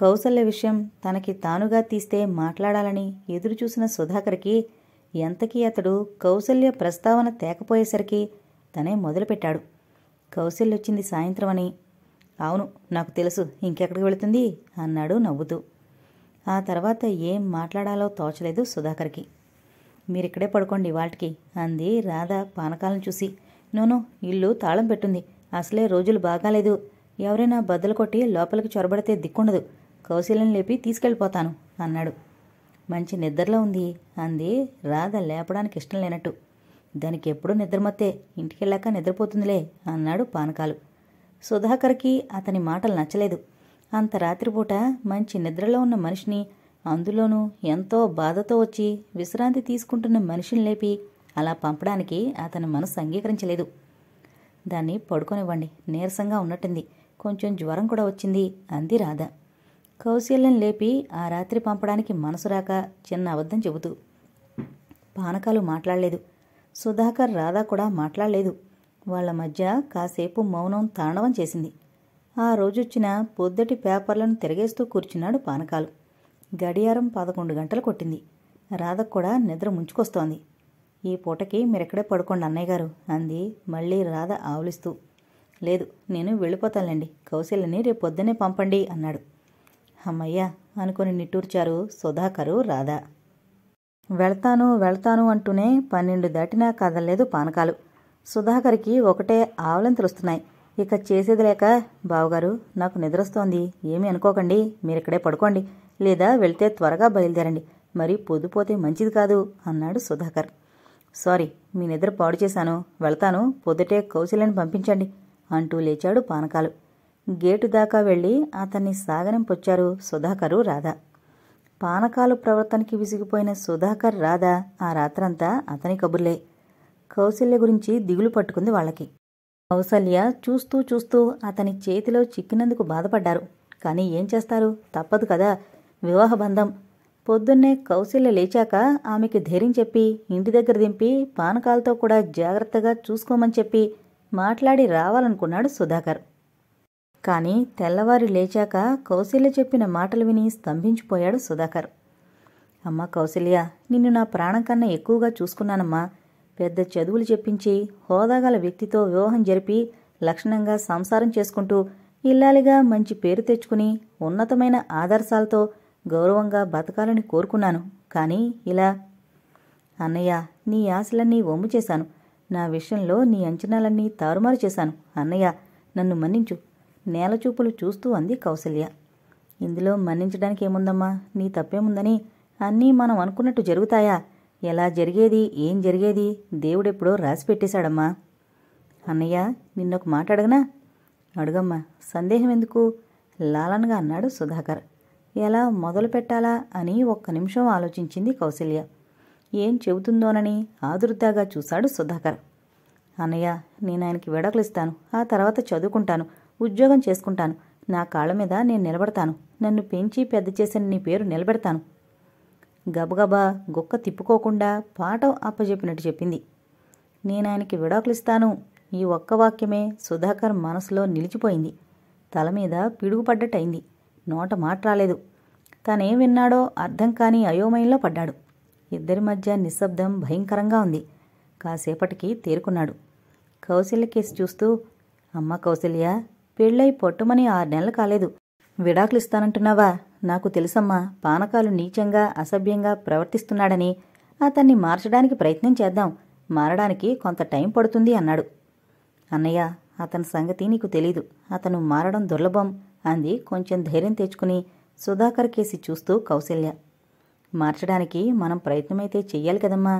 కౌసల్య విషయం తనకి తానుగా తీస్తే మాట్లాడాలని ఎదురుచూసిన సుధాకర్కి ఎంతకీ అతడు కౌసల్య ప్రస్తావన తేకపోయేసరికి తనే మొదలుపెట్టాడు కౌశల్యొచ్చింది వచ్చింది సాయంత్రం అని అవును నాకు తెలుసు ఇంకెక్కడికి వెళుతుంది అన్నాడు నవ్వుతూ ఆ తర్వాత ఏం మాట్లాడాలో తోచలేదు సుధాకర్కి మీరిక్కడే పడుకోండి వాటికి అంది రాధ పానకాలను చూసి నోనో ఇల్లు తాళం పెట్టుంది అసలే రోజులు బాగాలేదు ఎవరైనా బద్దలు కొట్టి లోపలికి చొరబడితే దిక్కుండదు కౌశల్యం లేపి తీసుకెళ్ళిపోతాను అన్నాడు మంచి నిద్రలో ఉంది అంది రాధ లేపడానికి ఇష్టం లేనట్టు దానికి ఎప్పుడూ నిద్రమత్తే ఇంటికెళ్ళాక నిద్రపోతుందిలే అన్నాడు పానకాలు సుధాకర్కి అతని మాటలు నచ్చలేదు అంత రాత్రిపూట మంచి నిద్రలో ఉన్న మనిషిని అందులోనూ ఎంతో బాధతో వచ్చి విశ్రాంతి తీసుకుంటున్న మనిషిని లేపి అలా పంపడానికి అతని మనసు అంగీకరించలేదు దాన్ని పడుకొనివ్వండి నీరసంగా ఉన్నట్టుంది కొంచెం జ్వరం కూడా వచ్చింది అంది రాధ కౌశల్యం లేపి ఆ రాత్రి పంపడానికి మనసు రాక చిన్న అబద్ధం చెబుతూ పానకాలు మాట్లాడలేదు సుధాకర్ రాధా కూడా మాట్లాడలేదు వాళ్ల మధ్య కాసేపు మౌనం తాండవం చేసింది ఆ రోజొచ్చిన పొద్దుటి పేపర్లను తిరగేస్తూ కూర్చున్నాడు పానకాలు గడియారం పదకొండు గంటలు కొట్టింది రాధ కూడా నిద్ర ముంచుకొస్తోంది ఈ పూటకి మీరెక్కడే పడుకోండి అన్నయ్య గారు అంది మళ్ళీ రాధ ఆవులిస్తూ లేదు నేను వెళ్ళిపోతానులేండి కౌశల్యని రేపు పొద్దునే పంపండి అన్నాడు అమ్మయ్యా అనుకుని నిట్టూర్చారు సుధాకరు రాధా వెళ్తాను వెళ్తాను అంటూనే పన్నెండు దాటినా కదలలేదు పానకాలు సుధాకర్కి ఒకటే వస్తున్నాయి ఇక చేసేది లేక బావగారు నాకు వస్తోంది ఏమీ అనుకోకండి మీరిక్కడే పడుకోండి లేదా వెళ్తే త్వరగా బయలుదేరండి మరి పొద్దుపోతే మంచిది కాదు అన్నాడు సుధాకర్ సారీ మీ నిద్ర పాడు చేశాను వెళ్తాను పొద్దుటే కౌశల్యాన్ని పంపించండి అంటూ లేచాడు పానకాలు గేటు దాకా వెళ్ళి అతన్ని సాగనింపొచ్చారు సుధాకరు రాధ పానకాలు ప్రవర్తనకి విసిగిపోయిన సుధాకర్ రాధ ఆ రాత్రంతా అతని కబుర్లే కౌశల్య గురించి దిగులు పట్టుకుంది వాళ్ళకి కౌసల్య చూస్తూ చూస్తూ అతని చేతిలో చిక్కినందుకు బాధపడ్డారు కానీ ఏం చేస్తారు తప్పదు కదా వివాహ బంధం పొద్దున్నే కౌశల్య లేచాక ఆమెకి ధైర్యం చెప్పి ఇంటి దగ్గర దింపి పానకాలతో కూడా జాగ్రత్తగా చూసుకోమని చెప్పి మాట్లాడి రావాలనుకున్నాడు సుధాకర్ కానీ తెల్లవారి లేచాక కౌశల్య చెప్పిన మాటలు విని స్తంభించిపోయాడు సుధాకర్ అమ్మ కౌశల్య నిన్ను నా ప్రాణం కన్నా ఎక్కువగా చూసుకున్నానమ్మా పెద్ద చదువులు చెప్పించి హోదాగల వ్యక్తితో వివాహం జరిపి లక్షణంగా సంసారం చేసుకుంటూ ఇల్లాలిగా మంచి పేరు తెచ్చుకుని ఉన్నతమైన ఆదర్శాలతో గౌరవంగా బతకాలని కోరుకున్నాను కానీ ఇలా అన్నయ్య నీ ఆశలన్నీ వమ్ము చేశాను నా విషయంలో నీ అంచనాలన్నీ తారుమారు చేశాను అన్నయ్య నన్ను మన్నించు నేలచూపులు చూస్తూ అంది కౌసల్య ఇందులో మన్నించడానికి ఏముందమ్మా నీ తప్పేముందని అన్నీ మనం అనుకున్నట్టు జరుగుతాయా ఎలా జరిగేది ఏం జరిగేది దేవుడెప్పుడో రాసి పెట్టేశాడమ్మా అన్నయ్య నిన్నొక మాట అడగనా అడుగమ్మా సందేహం ఎందుకు లాలన్గా అన్నాడు సుధాకర్ ఎలా మొదలు పెట్టాలా అని ఒక్క నిమిషం ఆలోచించింది కౌశల్య ఏం చెబుతుందోనని ఆదుర్దాగా చూశాడు సుధాకర్ అన్నయ్య నేను ఆయనకి వెడకలిస్తాను ఆ తర్వాత చదువుకుంటాను ఉద్యోగం చేసుకుంటాను నా కాళ్ళ మీద నేను నిలబడతాను నన్ను పెంచి పెద్ద చేసిన నీ పేరు నిలబెడతాను గబగబా గుక్క తిప్పుకోకుండా పాట అప్పజెప్పినట్టు చెప్పింది నేను ఆయనకి విడాకులిస్తాను ఈ ఒక్క వాక్యమే సుధాకర్ మనసులో నిలిచిపోయింది తల మీద పిడుగుపడ్డట్టయింది నోట మాట రాలేదు తనేం విన్నాడో అర్థం కాని అయోమయంలో పడ్డాడు ఇద్దరి మధ్య నిశ్శబ్దం భయంకరంగా ఉంది కాసేపటికి తేరుకున్నాడు కౌశల్య కేసు చూస్తూ అమ్మ కౌశల్య పెళ్ళై పొట్టుమని ఆరు నెలలు కాలేదు విడాకులు ఇస్తానంటున్నావా నాకు తెలుసమ్మా పానకాలు నీచంగా అసభ్యంగా ప్రవర్తిస్తున్నాడని అతన్ని మార్చడానికి ప్రయత్నం చేద్దాం మారడానికి కొంత టైం పడుతుంది అన్నాడు అన్నయ్య అతని సంగతి నీకు తెలీదు అతను మారడం దుర్లభం అంది కొంచెం ధైర్యం తెచ్చుకుని సుధాకర్ కేసి చూస్తూ కౌశల్య మార్చడానికి మనం ప్రయత్నమైతే చెయ్యాలి కదమ్మా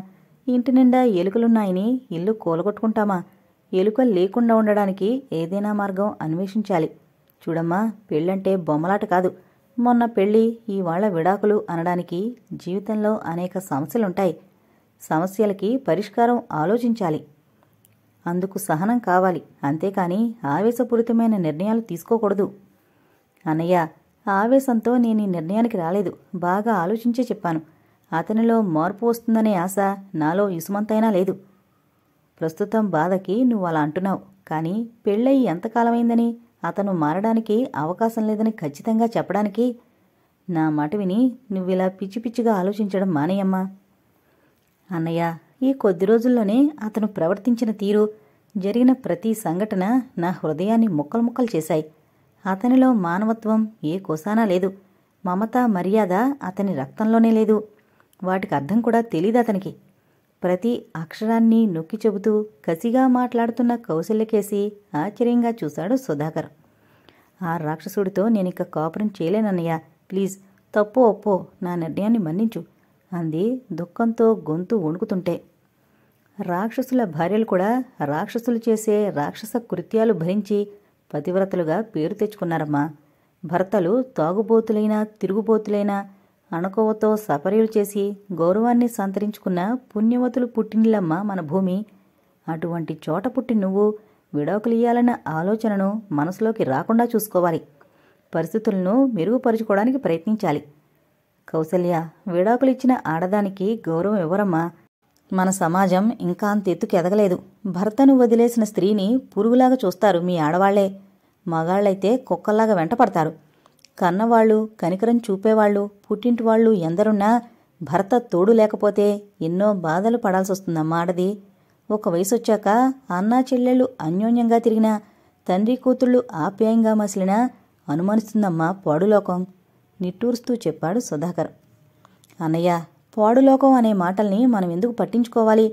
ఇంటి నిండా ఎలుకలున్నాయని ఇల్లు కూలగొట్టుకుంటామా ఎలుకలు లేకుండా ఉండడానికి ఏదైనా మార్గం అన్వేషించాలి చూడమ్మా పెళ్ళంటే బొమ్మలాట కాదు మొన్న పెళ్ళి ఇవాళ విడాకులు అనడానికి జీవితంలో అనేక సమస్యలుంటాయి సమస్యలకి పరిష్కారం ఆలోచించాలి అందుకు సహనం కావాలి అంతేకాని ఆవేశపూరితమైన నిర్ణయాలు తీసుకోకూడదు అన్నయ్య ఆవేశంతో నేను ఈ నిర్ణయానికి రాలేదు బాగా ఆలోచించే చెప్పాను అతనిలో మార్పు వస్తుందనే ఆశ నాలో ఇసుమంతైనా లేదు ప్రస్తుతం బాధకి నువ్వు అలా అంటున్నావు కానీ పెళ్ళయి ఎంతకాలమైందని అతను మారడానికి అవకాశం లేదని ఖచ్చితంగా చెప్పడానికి నా మాట విని ఇలా పిచ్చి పిచ్చిగా ఆలోచించడం మానేయమ్మా అన్నయ్య ఈ కొద్ది రోజుల్లోనే అతను ప్రవర్తించిన తీరు జరిగిన ప్రతి సంఘటన నా హృదయాన్ని ముక్కలు ముక్కలు చేశాయి అతనిలో మానవత్వం ఏ కోసానా లేదు మమత మర్యాద అతని రక్తంలోనే లేదు వాటికి అర్థం కూడా తెలియదు అతనికి ప్రతి అక్షరాన్ని నొక్కి చెబుతూ కసిగా మాట్లాడుతున్న కౌశల్యకేసి ఆశ్చర్యంగా చూశాడు సుధాకర్ ఆ రాక్షసుడితో నేనిక కాపురం చేయలేనన్నయ్య ప్లీజ్ తప్పు ఒప్పో నా నిర్ణయాన్ని మన్నించు అంది దుఃఖంతో గొంతు వణుకుతుంటే రాక్షసుల భార్యలు కూడా రాక్షసులు చేసే రాక్షస కృత్యాలు భరించి పతివ్రతలుగా పేరు తెచ్చుకున్నారమ్మా భర్తలు తాగుబోతులైనా తిరుగుబోతులైనా అణుకోవతో సపర్యలు చేసి గౌరవాన్ని సంతరించుకున్న పుణ్యవతులు పుట్టినిల్లమ్మ మన భూమి అటువంటి చోట పుట్టి నువ్వు విడవకలియాలన్న ఆలోచనను మనసులోకి రాకుండా చూసుకోవాలి పరిస్థితులను మెరుగుపరుచుకోవడానికి ప్రయత్నించాలి కౌసల్య విడాకులిచ్చిన ఆడదానికి గౌరవం ఇవ్వరమ్మా మన సమాజం ఇంకా అంత ఎత్తుకు ఎదగలేదు భర్తను వదిలేసిన స్త్రీని పురుగులాగా చూస్తారు మీ ఆడవాళ్లే మగాళ్ళైతే కుక్కల్లాగా వెంటపడతారు కన్నవాళ్ళు కనికరం చూపేవాళ్లు పుట్టింటి వాళ్ళు ఎందరున్నా భర్త తోడు లేకపోతే ఎన్నో బాధలు పడాల్సొస్తుందమ్మా ఆడది ఒక వయసు వచ్చాక అన్నా చెల్లెళ్ళు అన్యోన్యంగా తిరిగినా తండ్రి కూతుళ్ళు ఆప్యాయంగా మసిలినా అనుమానిస్తుందమ్మా పాడులోకం నిట్టూరుస్తూ చెప్పాడు సుధాకర్ అన్నయ్య పాడులోకం అనే మాటల్ని మనం ఎందుకు పట్టించుకోవాలి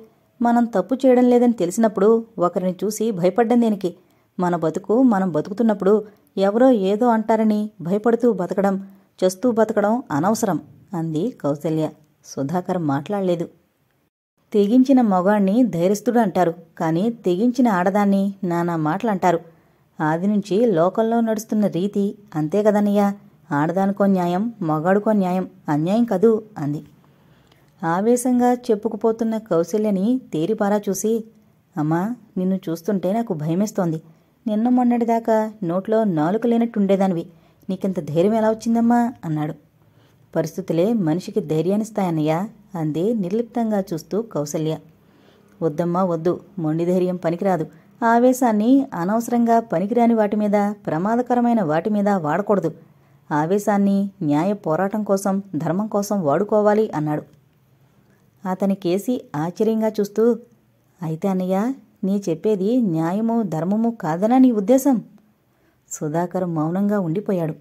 మనం తప్పు చేయడం లేదని తెలిసినప్పుడు ఒకరిని చూసి భయపడ్డం దేనికి మన బతుకు మనం బతుకుతున్నప్పుడు ఎవరో ఏదో అంటారని భయపడుతూ బతకడం చస్తూ బతకడం అనవసరం అంది కౌశల్య సుధాకర్ మాట్లాడలేదు తెగించిన మగాణ్ణి ధైర్యస్తుడు అంటారు కానీ తెగించిన ఆడదాన్ని నానా మాటలంటారు ఆది నుంచి లోకల్లో నడుస్తున్న రీతి అంతే కదనయ్యా ఆడదానికో న్యాయం మగాడుకో న్యాయం అన్యాయం కదూ అంది ఆవేశంగా చెప్పుకుపోతున్న కౌశల్యని తేరిపారా చూసి అమ్మా నిన్ను చూస్తుంటే నాకు భయమేస్తోంది నిన్న మొన్నటిదాకా నోట్లో నాలుక లేనట్టుండేదానివి నీకింత ధైర్యం ఎలా వచ్చిందమ్మా అన్నాడు పరిస్థితులే మనిషికి ధైర్యాన్నిస్తాయన్నయ్యా అంది నిర్లిప్తంగా చూస్తూ కౌసల్య వద్దమ్మా వద్దు మొండి ధైర్యం పనికిరాదు ఆవేశాన్ని అనవసరంగా పనికిరాని వాటి మీద ప్రమాదకరమైన వాటి మీద వాడకూడదు ఆవేశాన్ని న్యాయ పోరాటం కోసం ధర్మం కోసం వాడుకోవాలి అన్నాడు అతని కేసి ఆశ్చర్యంగా చూస్తూ అయితే అన్నయ్య నీ చెప్పేది న్యాయము ధర్మము కాదనా నీ ఉద్దేశం సుధాకర్ మౌనంగా ఉండిపోయాడు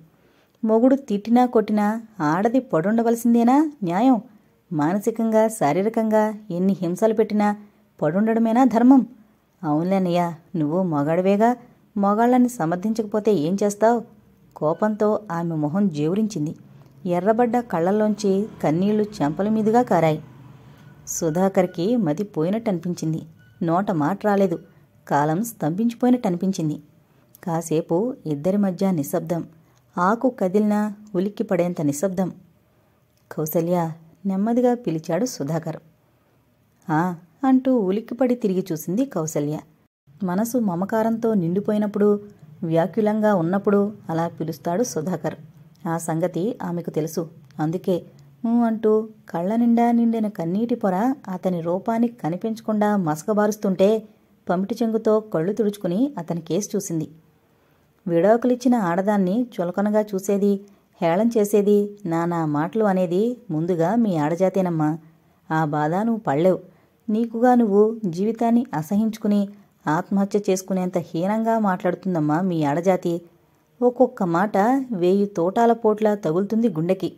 మొగుడు తిట్టినా కొట్టినా ఆడది పడుండవలసిందేనా న్యాయం మానసికంగా శారీరకంగా ఎన్ని హింసలు పెట్టినా పడుండడమేనా ధర్మం అవునులేనయ్య నువ్వు మొగాడివేగా మొగాళ్ళని సమర్థించకపోతే ఏం చేస్తావు కోపంతో ఆమె మొహం జేవురించింది ఎర్రబడ్డ కళ్ళల్లోంచి కన్నీళ్లు చెంపల మీదుగా కారాయి సుధాకర్కి మతి పోయినట్టు అనిపించింది నోట మాట రాలేదు కాలం స్తంభించిపోయినట్టు అనిపించింది కాసేపు ఇద్దరి మధ్య నిశ్శబ్దం ఆకు కదిలినా ఉలిక్కి పడేంత నిశ్శబ్దం కౌసల్య నెమ్మదిగా పిలిచాడు సుధాకర్ ఆ అంటూ ఉలిక్కిపడి తిరిగి చూసింది కౌసల్య మనసు మమకారంతో నిండిపోయినప్పుడు వ్యాకులంగా ఉన్నప్పుడు అలా పిలుస్తాడు సుధాకర్ ఆ సంగతి ఆమెకు తెలుసు అందుకే అంటూ కళ్ళ నిండా నిండిన కన్నీటి పొర అతని రూపాన్ని కనిపించకుండా మసకబారుస్తుంటే పమిటి చెంగుతో కళ్ళు తుడుచుకుని అతని కేసు చూసింది విడాకులిచ్చిన ఆడదాన్ని చులకనగా చూసేది హేళం చేసేది నానా మాటలు అనేది ముందుగా మీ ఆడజాతేనమ్మా ఆ బాధ నువ్వు పడలేవు నీకుగా నువ్వు జీవితాన్ని అసహించుకుని ఆత్మహత్య చేసుకునేంత హీనంగా మాట్లాడుతుందమ్మా మీ ఆడజాతి ఒక్కొక్క మాట వేయి తోటాల పోట్ల తగులుతుంది గుండెకి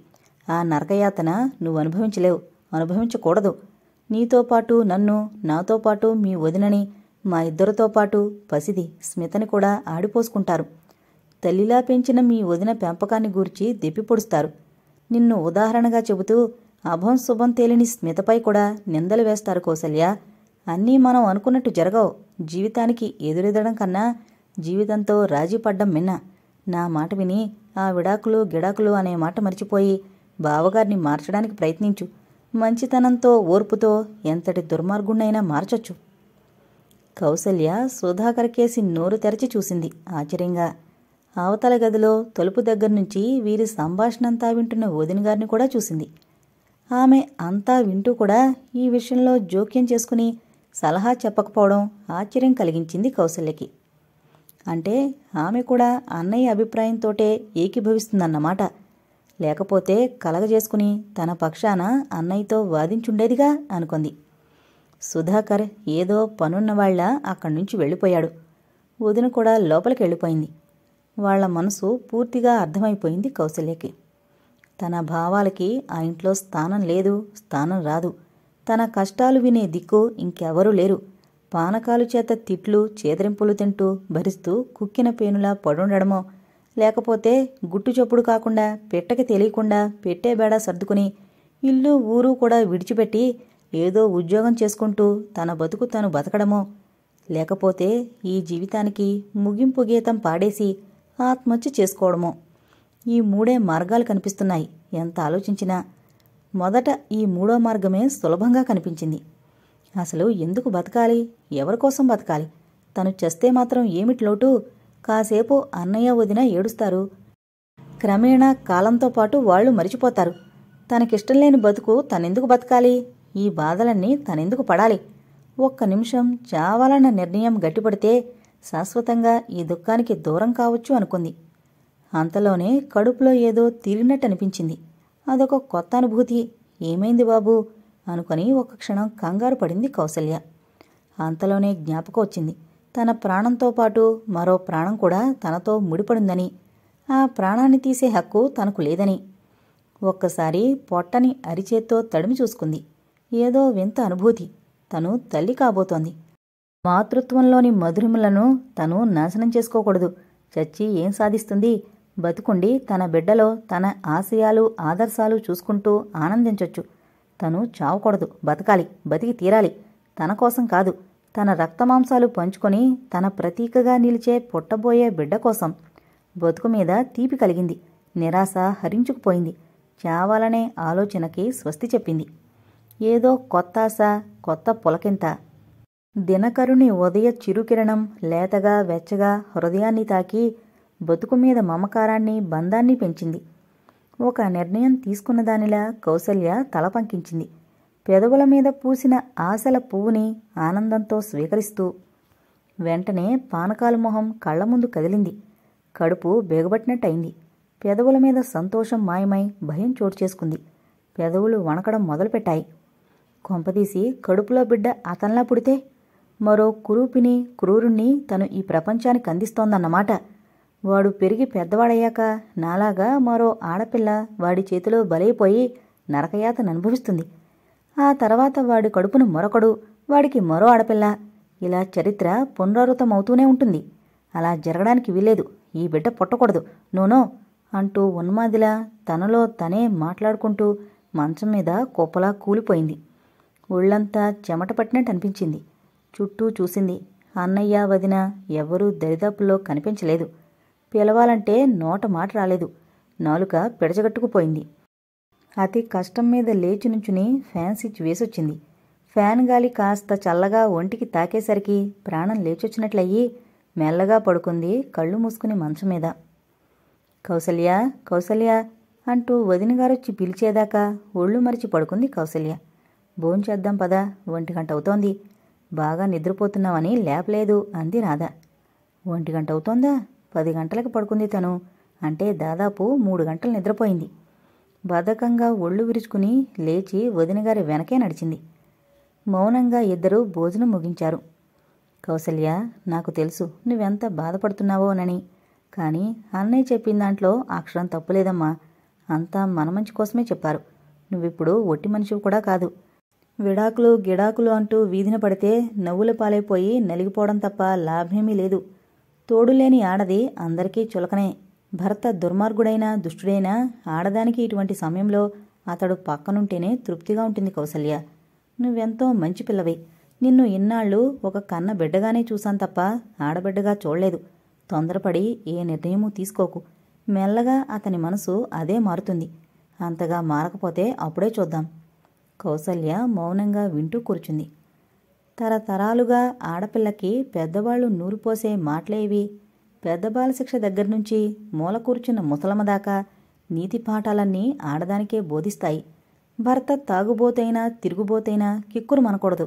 ఆ నరకయాతన నువ్వు అనుభవించలేవు అనుభవించకూడదు నీతో పాటు నన్ను నాతో పాటు మీ వదినని మా ఇద్దరితో పాటు పసిది స్మితని కూడా ఆడిపోసుకుంటారు తల్లిలా పెంచిన మీ వదిన పెంపకాన్ని గూర్చి దెప్పిపొడుస్తారు నిన్ను ఉదాహరణగా చెబుతూ అభం శుభం తేలిని స్మితపై కూడా నిందలు వేస్తారు కౌసల్య అన్నీ మనం అనుకున్నట్టు జరగవు జీవితానికి ఎదురెదడం కన్నా జీవితంతో రాజీ పడ్డం మిన్న నా మాట విని ఆ విడాకులు గిడాకులు అనే మాట మర్చిపోయి బావగారిని మార్చడానికి ప్రయత్నించు మంచితనంతో ఓర్పుతో ఎంతటి దుర్మార్గుణ్ణైనా మార్చొచ్చు కౌసల్య సుధాకర్ కేసి నోరు తెరచి చూసింది ఆశ్చర్యంగా అవతల గదిలో తలుపు దగ్గర నుంచి వీరి సంభాషణంతా వింటున్న ఓదిన గారిని కూడా చూసింది ఆమె అంతా వింటూ కూడా ఈ విషయంలో జోక్యం చేసుకుని సలహా చెప్పకపోవడం ఆశ్చర్యం కలిగించింది కౌసల్యకి అంటే ఆమె కూడా అన్నయ్య అభిప్రాయంతోటే ఏకీభవిస్తుందన్నమాట లేకపోతే కలగజేసుకుని తన పక్షాన అన్నయ్యతో వాదించుండేదిగా అనుకుంది సుధాకర్ ఏదో పనున్నవాళ్ల అక్కడి నుంచి వెళ్ళిపోయాడు వదిన కూడా లోపలికి వెళ్ళిపోయింది వాళ్ల మనసు పూర్తిగా అర్థమైపోయింది కౌశల్యకి తన భావాలకి ఆ ఇంట్లో స్థానం లేదు స్థానం రాదు తన కష్టాలు వినే దిక్కు ఇంకెవరూ లేరు పానకాలు చేత తిట్లు చేదరింపులు తింటూ భరిస్తూ కుక్కిన పేనులా పడుండడమో లేకపోతే గుట్టు చప్పుడు కాకుండా పెట్టకి తెలియకుండా పెట్టే బేడా సర్దుకుని ఇల్లు ఊరు కూడా విడిచిపెట్టి ఏదో ఉద్యోగం చేసుకుంటూ తన బతుకు తను బతకడమో లేకపోతే ఈ జీవితానికి ముగింపు గీతం పాడేసి ఆత్మహత్య చేసుకోవడమో ఈ మూడే మార్గాలు కనిపిస్తున్నాయి ఎంత ఆలోచించినా మొదట ఈ మూడో మార్గమే సులభంగా కనిపించింది అసలు ఎందుకు బతకాలి ఎవరికోసం బతకాలి తను చేస్తే మాత్రం ఏమిటి లోటు కాసేపు అన్నయ్య వదిన ఏడుస్తారు క్రమేణా కాలంతో పాటు వాళ్ళు మరిచిపోతారు తనకిష్టం లేని బతుకు తనెందుకు బతకాలి ఈ బాధలన్నీ తనెందుకు పడాలి ఒక్క నిమిషం చావాలన్న నిర్ణయం గట్టిపడితే శాశ్వతంగా ఈ దుఃఖానికి దూరం కావచ్చు అనుకుంది అంతలోనే కడుపులో ఏదో తిరిగినట్టు అనిపించింది అదొక కొత్త అనుభూతి ఏమైంది బాబు అనుకుని ఒక క్షణం కంగారు పడింది కౌసల్య అంతలోనే జ్ఞాపకం వచ్చింది తన ప్రాణంతో పాటు మరో ప్రాణం కూడా తనతో ముడిపడుందని ఆ ప్రాణాన్ని తీసే హక్కు తనకు లేదని ఒక్కసారి పొట్టని అరిచేత్తో తడిమి చూసుకుంది ఏదో వింత అనుభూతి తను తల్లి కాబోతోంది మాతృత్వంలోని మధురిములను తను నాశనం చేసుకోకూడదు చచ్చి ఏం సాధిస్తుంది బతుకుండి తన బిడ్డలో తన ఆశయాలు ఆదర్శాలు చూసుకుంటూ ఆనందించొచ్చు తను చావకూడదు బతకాలి బతికి తీరాలి తన కోసం కాదు తన రక్తమాంసాలు పంచుకొని తన ప్రతీకగా నిలిచే పుట్టబోయే బిడ్డ కోసం బతుకు మీద తీపి కలిగింది నిరాశ హరించుకుపోయింది చావాలనే ఆలోచనకి స్వస్తి చెప్పింది ఏదో కొత్త ఆశ కొత్త పులకింత దినకరుని ఉదయ చిరుకిరణం లేతగా వెచ్చగా హృదయాన్ని తాకి బతుకు మీద మమకారాన్ని బంధాన్ని పెంచింది ఒక నిర్ణయం తీసుకున్నదానిలా కౌశల్య తల పంకించింది పెదవుల మీద పూసిన ఆశల పువ్వుని ఆనందంతో స్వీకరిస్తూ వెంటనే పానకాల మొహం కళ్ల ముందు కదిలింది కడుపు బేగబట్టినట్టయింది పెదవుల మీద సంతోషం మాయమై భయం చోటు చేసుకుంది పెదవులు వణకడం మొదలుపెట్టాయి కొంపదీసి కడుపులో బిడ్డ అతనిలా పుడితే మరో కురూపిని క్రూరుణ్ణి తను ఈ ప్రపంచానికి అందిస్తోందన్నమాట వాడు పెరిగి పెద్దవాడయ్యాక నాలాగా మరో ఆడపిల్ల వాడి చేతిలో బలైపోయి నరకయాతను అనుభవిస్తుంది ఆ తర్వాత వాడి కడుపును మరొకడు వాడికి మరో ఆడపిల్ల ఇలా చరిత్ర పునరావృతమవుతూనే ఉంటుంది అలా జరగడానికి వీలేదు ఈ బిడ్డ పుట్టకూడదు నూనో అంటూ ఉన్మాదిలా తనలో తనే మాట్లాడుకుంటూ మంచం మీద కుప్పలా కూలిపోయింది ఒళ్ళంతా చెమట పట్టినట్టు అనిపించింది చుట్టూ చూసింది అన్నయ్య వదిన ఎవరూ దరిదాపుల్లో కనిపించలేదు పిలవాలంటే నోట మాట రాలేదు నాలుక పిడజగట్టుకుపోయింది అతి కష్టం మీద లేచి నుంచుని ఫ్యాన్ స్విచ్ వేసొచ్చింది ఫ్యాన్ గాలి కాస్త చల్లగా ఒంటికి తాకేసరికి ప్రాణం లేచొచ్చినట్లయ్యి మెల్లగా పడుకుంది కళ్ళు మూసుకుని మంచం మీద కౌసల్య కౌసల్య అంటూ వదినగారొచ్చి పిలిచేదాకా ఒళ్ళు మరిచి పడుకుంది కౌసల్య భోంచేద్దాం పదా ఒంటిగంట అవుతోంది బాగా నిద్రపోతున్నామని లేపలేదు అంది రాధ ఒంటి గంట అవుతోందా పది గంటలకు పడుకుంది తను అంటే దాదాపు మూడు గంటలు నిద్రపోయింది బద్ధకంగా ఒళ్ళు విరుచుకుని లేచి వదినగారి వెనకే నడిచింది మౌనంగా ఇద్దరూ భోజనం ముగించారు కౌసల్య నాకు తెలుసు నువ్వెంత బాధపడుతున్నావోనని కానీ అన్నయ్య చెప్పిన దాంట్లో అక్షరం తప్పులేదమ్మా అంతా మన మంచి కోసమే చెప్పారు నువ్విప్పుడు ఒట్టి మనిషివి కూడా కాదు విడాకులు గిడాకులు అంటూ వీధిన పడితే నవ్వుల పాలైపోయి నలిగిపోవడం తప్ప లాభమేమీ లేదు తోడులేని ఆడది అందరికీ చులకనే భర్త దుర్మార్గుడైనా దుష్టుడైనా ఆడదానికి ఇటువంటి సమయంలో అతడు పక్కనుంటేనే తృప్తిగా ఉంటుంది కౌసల్య నువ్వెంతో మంచి పిల్లవే నిన్ను ఇన్నాళ్ళు ఒక కన్న బిడ్డగానే చూశాను తప్ప ఆడబిడ్డగా చూడలేదు తొందరపడి ఏ నిర్ణయమూ తీసుకోకు మెల్లగా అతని మనసు అదే మారుతుంది అంతగా మారకపోతే అప్పుడే చూద్దాం కౌసల్య మౌనంగా వింటూ కూర్చుంది తరతరాలుగా ఆడపిల్లకి పెద్దవాళ్లు నూరిపోసే మాటలేవి పెద్ద బాలశిక్ష దగ్గర నుంచి మూల కూర్చున్న ముసలమ్మ దాకా నీతి పాఠాలన్నీ ఆడదానికే బోధిస్తాయి భర్త తాగుబోతైనా తిరుగుబోతైనా కిక్కురు మనకూడదు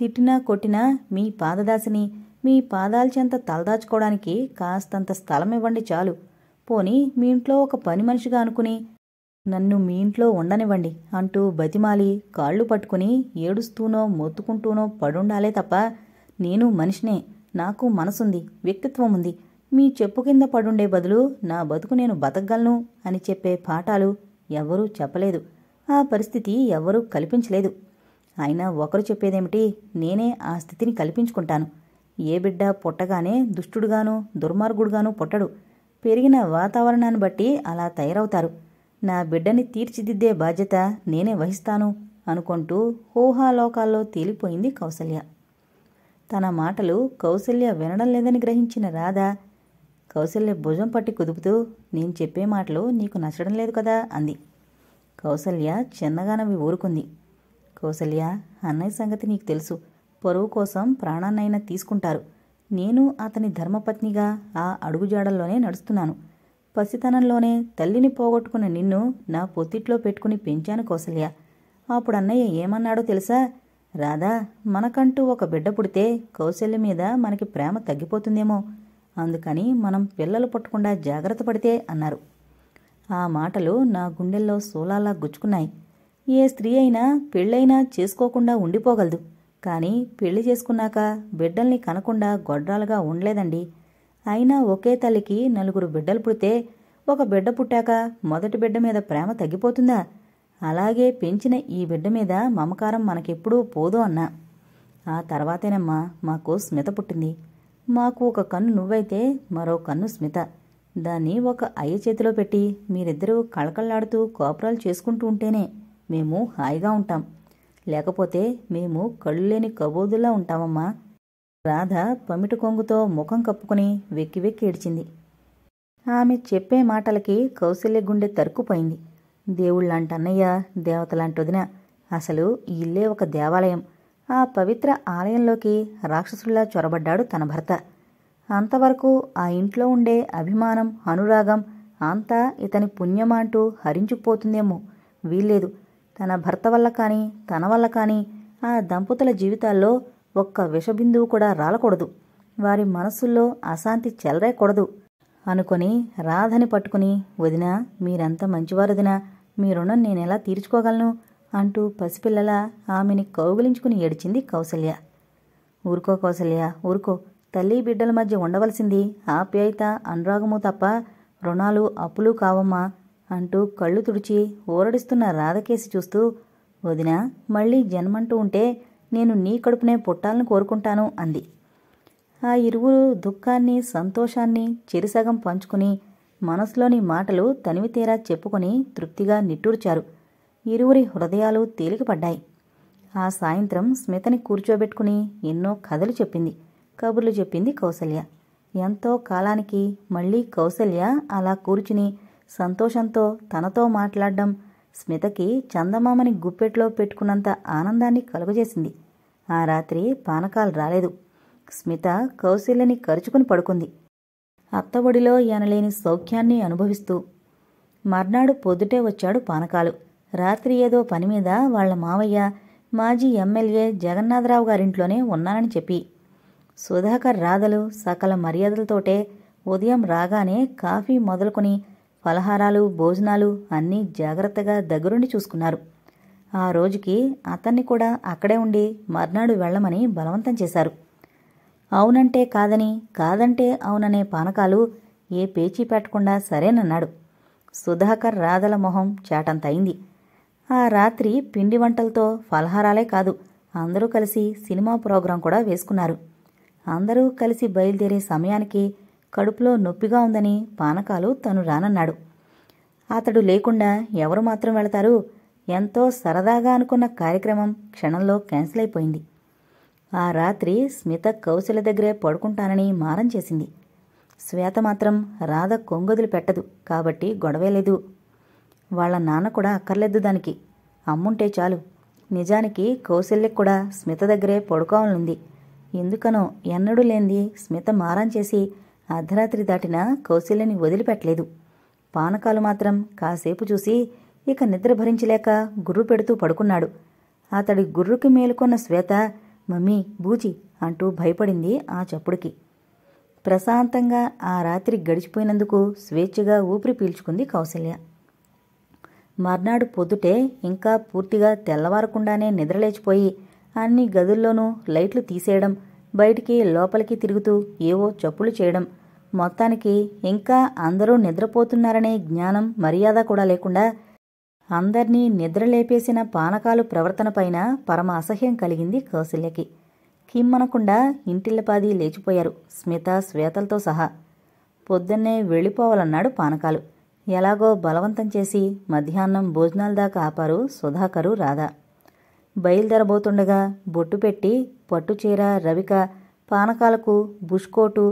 తిట్టినా కొట్టినా మీ పాదదాసిని మీ పాదాల్చెంత తలదాచుకోవడానికి కాస్తంత స్థలం ఇవ్వండి చాలు పోని మీ ఇంట్లో ఒక పని మనిషిగా అనుకుని నన్ను మీ ఇంట్లో ఉండనివ్వండి అంటూ బతిమాలి కాళ్ళు పట్టుకుని ఏడుస్తూనో మొత్తుకుంటూనో పడుండాలే తప్ప నేను మనిషినే నాకు మనసుంది వ్యక్తిత్వం ఉంది మీ చెప్పు కింద పడుండే బదులు నా బతుకు నేను బతకగలను అని చెప్పే పాఠాలు ఎవ్వరూ చెప్పలేదు ఆ పరిస్థితి ఎవ్వరూ కల్పించలేదు అయినా ఒకరు చెప్పేదేమిటి నేనే ఆ స్థితిని కల్పించుకుంటాను ఏ బిడ్డ పుట్టగానే దుష్టుడుగాను దుర్మార్గుడుగాను పుట్టడు పెరిగిన వాతావరణాన్ని బట్టి అలా తయారవుతారు నా బిడ్డని తీర్చిదిద్దే బాధ్యత నేనే వహిస్తాను అనుకుంటూ హోహాలోకాల్లో తేలిపోయింది కౌసల్య తన మాటలు కౌసల్య వినడం లేదని గ్రహించిన రాధ కౌశల్య భుజం పట్టి కుదుపుతూ నేను చెప్పే మాటలు నీకు నచ్చడం లేదు కదా అంది కౌసల్య చిన్నగానవి ఊరుకుంది కౌసల్య అన్నయ్య సంగతి నీకు తెలుసు పరువు కోసం ప్రాణాన్నైనా తీసుకుంటారు నేను అతని ధర్మపత్నిగా ఆ అడుగుజాడల్లోనే నడుస్తున్నాను పసితనంలోనే తల్లిని పోగొట్టుకున్న నిన్ను నా పొత్తిట్లో పెట్టుకుని పెంచాను కౌసల్య అప్పుడు అన్నయ్య ఏమన్నాడో తెలుసా రాధా మనకంటూ ఒక బిడ్డ పుడితే కౌశల్య మీద మనకి ప్రేమ తగ్గిపోతుందేమో అందుకని మనం పిల్లలు పుట్టకుండా జాగ్రత్త పడితే అన్నారు ఆ మాటలు నా గుండెల్లో సోలాలా గుచ్చుకున్నాయి ఏ స్త్రీ అయినా పెళ్ళైనా చేసుకోకుండా ఉండిపోగలదు కానీ పెళ్లి చేసుకున్నాక బిడ్డల్ని కనకుండా గొడ్రాలుగా ఉండలేదండి అయినా ఒకే తల్లికి నలుగురు బిడ్డలు పుడితే ఒక బిడ్డ పుట్టాక మొదటి బిడ్డ మీద ప్రేమ తగ్గిపోతుందా అలాగే పెంచిన ఈ బిడ్డ మీద మమకారం మనకెప్పుడూ పోదు అన్నా ఆ తర్వాతేనమ్మా మాకు స్మిత పుట్టింది మాకు ఒక కన్ను నువ్వైతే మరో కన్ను స్మిత దాన్ని ఒక అయ్య చేతిలో పెట్టి మీరిద్దరూ కళకళలాడుతూ కోపరాలు చేసుకుంటూ ఉంటేనే మేము హాయిగా ఉంటాం లేకపోతే మేము కళ్ళు లేని కబోదులా ఉంటామమ్మా రాధ పమిటి కొంగుతో ముఖం కప్పుకుని వెక్కి వెక్కి ఏడ్చింది ఆమె చెప్పే మాటలకి కౌశల్య గుండె తరుక్కుపోయింది దేవుళ్ళంటన్నయ్య వదిన అసలు ఇల్లే ఒక దేవాలయం ఆ పవిత్ర ఆలయంలోకి రాక్షసుల్లా చొరబడ్డాడు తన భర్త అంతవరకు ఆ ఇంట్లో ఉండే అభిమానం అనురాగం అంతా ఇతని పుణ్యమా అంటూ హరించిపోతుందేమో వీల్లేదు తన భర్త వల్ల కానీ తన వల్ల కానీ ఆ దంపతుల జీవితాల్లో ఒక్క విషబిందువు కూడా రాలకూడదు వారి మనసుల్లో అశాంతి చెలరేయకూడదు అనుకొని రాధని పట్టుకుని వదినా మీరంత మంచివారు వదినా మీ రుణం నేనెలా తీర్చుకోగలను అంటూ పసిపిల్లల ఆమెని కౌగిలించుకుని ఏడిచింది కౌసల్య ఊరుకో కౌసల్య ఊరుకో తల్లి బిడ్డల మధ్య ఉండవలసింది ఆప్యాయత అనురాగము తప్ప రుణాలు అప్పులు కావమ్మా అంటూ కళ్ళు తుడిచి ఊరడిస్తున్న రాధకేసి చూస్తూ వదిన మళ్ళీ జన్మంటూ ఉంటే నేను నీ కడుపునే పుట్టాలను కోరుకుంటాను అంది ఆ ఇరువురు దుఃఖాన్ని సంతోషాన్ని చెరిసగం పంచుకుని మనసులోని మాటలు తనివితీరా చెప్పుకొని తృప్తిగా నిట్టూర్చారు ఇరువురి హృదయాలు తేలికపడ్డాయి ఆ సాయంత్రం స్మితని కూర్చోబెట్టుకుని ఎన్నో కథలు చెప్పింది కబుర్లు చెప్పింది కౌసల్య ఎంతో కాలానికి మళ్ళీ కౌసల్య అలా కూర్చుని సంతోషంతో తనతో మాట్లాడడం స్మితకి చందమామని గుప్పెట్లో పెట్టుకున్నంత ఆనందాన్ని కలుగజేసింది ఆ రాత్రి పానకాలు రాలేదు స్మిత కౌశల్యని కరుచుకుని పడుకుంది అత్తఒడిలో ఎనలేని సౌఖ్యాన్ని అనుభవిస్తూ మర్నాడు పొద్దుటే వచ్చాడు పానకాలు రాత్రి ఏదో పని మీద వాళ్ల మావయ్య మాజీ ఎమ్మెల్యే జగన్నాథరావు గారింట్లోనే ఉన్నానని చెప్పి సుధాకర్ రాధలు సకల మర్యాదలతోటే ఉదయం రాగానే కాఫీ మొదలుకొని ఫలహారాలు భోజనాలు అన్నీ జాగ్రత్తగా దగ్గరుండి చూసుకున్నారు ఆ రోజుకి అతన్ని కూడా అక్కడే ఉండి మర్నాడు వెళ్లమని బలవంతం చేశారు అవునంటే కాదని కాదంటే అవుననే పానకాలు ఏ పేచీ పెట్టకుండా సరేనన్నాడు సుధాకర్ రాధల మొహం చాటంతయింది ఆ రాత్రి పిండి వంటలతో ఫలహారాలే కాదు అందరూ కలిసి సినిమా ప్రోగ్రాం కూడా వేసుకున్నారు అందరూ కలిసి బయలుదేరే సమయానికి కడుపులో నొప్పిగా ఉందని పానకాలు తను రానన్నాడు అతడు లేకుండా ఎవరు మాత్రం వెళతారు ఎంతో సరదాగా అనుకున్న కార్యక్రమం క్షణంలో క్యాన్సిల్ అయిపోయింది ఆ రాత్రి స్మిత కౌశల దగ్గరే పడుకుంటానని మారం చేసింది శ్వేత మాత్రం రాధ కొంగుదులు పెట్టదు కాబట్టి గొడవే లేదు వాళ్ళ నాన్న కూడా అక్కర్లేదు దానికి అమ్ముంటే చాలు నిజానికి కౌశల్యకు కూడా స్మిత దగ్గరే పడుకోవాలనుంది ఎందుకనో ఎన్నడూ లేనిది స్మిత మారం చేసి అర్ధరాత్రి దాటినా కౌశల్యని వదిలిపెట్టలేదు పానకాలు మాత్రం కాసేపు చూసి ఇక నిద్ర భరించలేక గుర్రు పెడుతూ పడుకున్నాడు అతడి గుర్రుకి మేలుకొన్న శ్వేత మమ్మీ బూచి అంటూ భయపడింది ఆ చప్పుడుకి ప్రశాంతంగా ఆ రాత్రి గడిచిపోయినందుకు స్వేచ్ఛగా ఊపిరి పీల్చుకుంది కౌశల్య మర్నాడు పొద్దుటే ఇంకా పూర్తిగా తెల్లవారకుండానే నిద్రలేచిపోయి అన్ని గదుల్లోనూ లైట్లు తీసేయడం బయటికి లోపలికి తిరుగుతూ ఏవో చప్పులు చేయడం మొత్తానికి ఇంకా అందరూ నిద్రపోతున్నారనే జ్ఞానం మర్యాద కూడా లేకుండా అందర్నీ నిద్రలేపేసిన పానకాలు ప్రవర్తనపైన పరమ అసహ్యం కలిగింది కౌశల్యకి కిమ్మనకుండా ఇంటిల్లపాది లేచిపోయారు స్మిత శ్వేతలతో సహా పొద్దున్నే వెళ్ళిపోవాలన్నాడు పానకాలు ఎలాగో బలవంతం చేసి మధ్యాహ్నం భోజనాల దాకా ఆపారు సుధాకరు రాధా బయలుదేరబోతుండగా బొట్టు పెట్టి పట్టుచీర రవిక పానకాలకు బుష్కోటు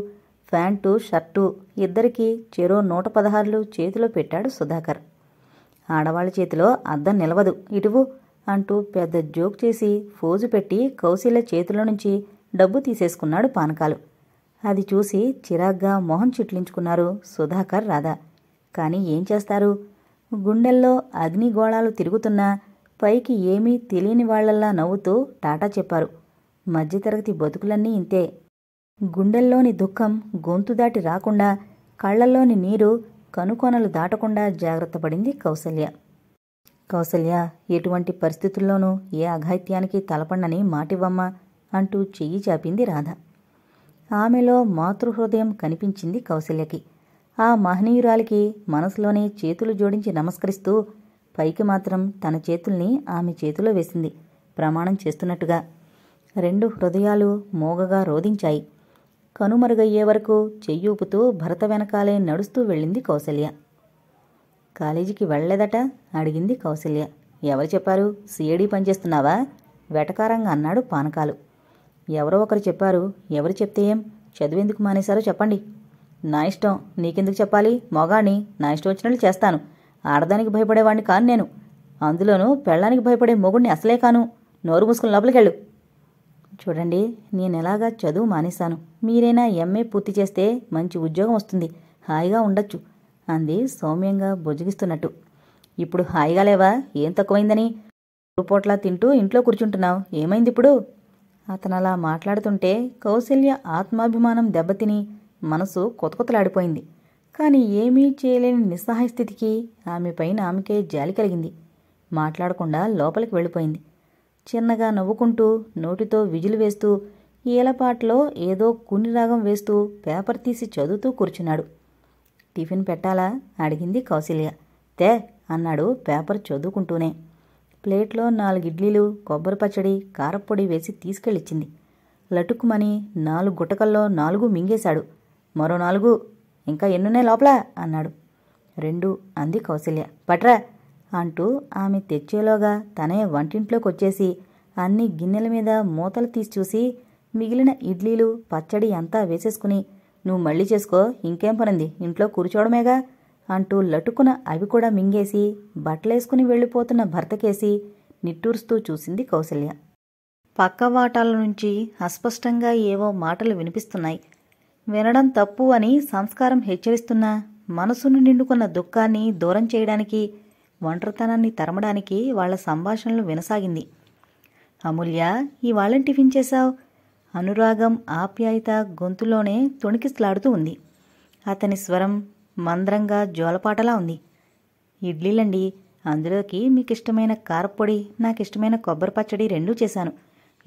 ప్యాంటు షర్టు ఇద్దరికీ చెరో నూట పదహారులు చేతిలో పెట్టాడు సుధాకర్ ఆడవాళ్ళ చేతిలో అద్దం నిలవదు ఇటువు అంటూ పెద్ద జోక్ చేసి ఫోజు పెట్టి కౌశీల చేతిలో నుంచి డబ్బు తీసేసుకున్నాడు పానకాలు అది చూసి చిరాగ్గా మొహం చిట్లించుకున్నారు సుధాకర్ రాధా కానీ ఏం చేస్తారు గుండెల్లో అగ్నిగోళాలు తిరుగుతున్నా పైకి ఏమీ తెలియని వాళ్లల్లా నవ్వుతూ టాటా చెప్పారు మధ్యతరగతి బతుకులన్నీ ఇంతే గుండెల్లోని దుఃఖం గొంతు దాటి రాకుండా కళ్లల్లోని నీరు కనుకొనలు దాటకుండా జాగ్రత్త పడింది కౌసల్య కౌసల్య ఎటువంటి పరిస్థితుల్లోనూ ఏ అఘాయిత్యానికి తలపండని మాటివ్వమ్మా అంటూ చెయ్యి చాపింది రాధ ఆమెలో మాతృహృదయం కనిపించింది కౌసల్యకి ఆ మహనీయురాలికి మనసులోనే చేతులు జోడించి నమస్కరిస్తూ పైకి మాత్రం తన చేతుల్ని ఆమె చేతిలో వేసింది ప్రమాణం చేస్తున్నట్టుగా రెండు హృదయాలు మోగగా రోధించాయి కనుమరుగయ్యే వరకు చెయ్యూపుతూ భరత వెనకాలే నడుస్తూ వెళ్ళింది కౌశల్య కాలేజీకి వెళ్లేదట అడిగింది కౌశల్య ఎవరు చెప్పారు సిఐడి పనిచేస్తున్నావా వెటకారంగా అన్నాడు పానకాలు ఎవరో ఒకరు చెప్పారు ఎవరు చెప్తే ఏం చదివేందుకు మానేశారో చెప్పండి నా ఇష్టం నీకెందుకు చెప్పాలి మొగాణ్ణి నా ఇష్టం వచ్చినట్లు చేస్తాను ఆడదానికి భయపడేవాణ్ణి కాను నేను అందులోనూ పెళ్ళానికి భయపడే మొగుడిని అసలే కాను నోరు మూసుకుని లోపలికెళ్ళు చూడండి నేను ఎలాగా చదువు మానేశాను మీరైనా ఎంఏ పూర్తి చేస్తే మంచి ఉద్యోగం వస్తుంది హాయిగా ఉండొచ్చు అంది సౌమ్యంగా బుజ్జగిస్తున్నట్టు ఇప్పుడు హాయిగా లేవా ఏం తక్కువైందని పూట్లా తింటూ ఇంట్లో కూర్చుంటున్నావు ఏమైంది ఇప్పుడు అతను అలా మాట్లాడుతుంటే కౌశల్య ఆత్మాభిమానం దెబ్బతిని మనసు కొతకొతలాడిపోయింది కానీ ఏమీ చేయలేని నిస్సహాయ స్థితికి ఆమె పైన ఆమెకే జాలి కలిగింది మాట్లాడకుండా లోపలికి వెళ్ళిపోయింది చిన్నగా నవ్వుకుంటూ నోటితో విజులు వేస్తూ ఏలపాట్లో ఏదో కుని రాగం వేస్తూ పేపర్ తీసి చదువుతూ కూర్చున్నాడు టిఫిన్ పెట్టాలా అడిగింది కౌశల్య తే అన్నాడు పేపర్ చదువుకుంటూనే ప్లేట్లో నాలుగు ఇడ్లీలు కొబ్బరి పచ్చడి కారపొడి వేసి తీసుకెళ్ళిచ్చింది లటుక్కుమని నాలుగు గుటకల్లో నాలుగు మింగేశాడు మరో నాలుగు ఇంకా ఎన్నున్నాయి లోపల అన్నాడు రెండు అంది కౌశల్య పట్రా అంటూ ఆమె తెచ్చేలోగా తనే వంటింట్లోకి వచ్చేసి అన్ని గిన్నెల మీద మూతలు తీసి చూసి మిగిలిన ఇడ్లీలు పచ్చడి అంతా వేసేసుకుని నువ్వు మళ్ళీ చేసుకో ఇంకేం పనుంది ఇంట్లో కూర్చోవడమేగా అంటూ లటుకున అవి కూడా మింగేసి బట్టలేసుకుని వెళ్ళిపోతున్న భర్తకేసి నిట్టూరుస్తూ చూసింది కౌశల్య పక్క వాటాల నుంచి అస్పష్టంగా ఏవో మాటలు వినిపిస్తున్నాయి వినడం తప్పు అని సంస్కారం హెచ్చరిస్తున్నా మనసును నిండుకున్న దుఃఖాన్ని దూరం చేయడానికి ఒంటరితనాన్ని తరమడానికి వాళ్ల సంభాషణలు వినసాగింది అమూల్య ఇవాళ టిఫిన్ చేశావు అనురాగం ఆప్యాయత గొంతులోనే తొణికిస్లాడుతూ ఉంది అతని స్వరం మంద్రంగా జోలపాటలా ఉంది ఇడ్లీలండి అందులోకి మీకు ఇష్టమైన కారపొడి నాకు ఇష్టమైన కొబ్బరి పచ్చడి రెండూ చేశాను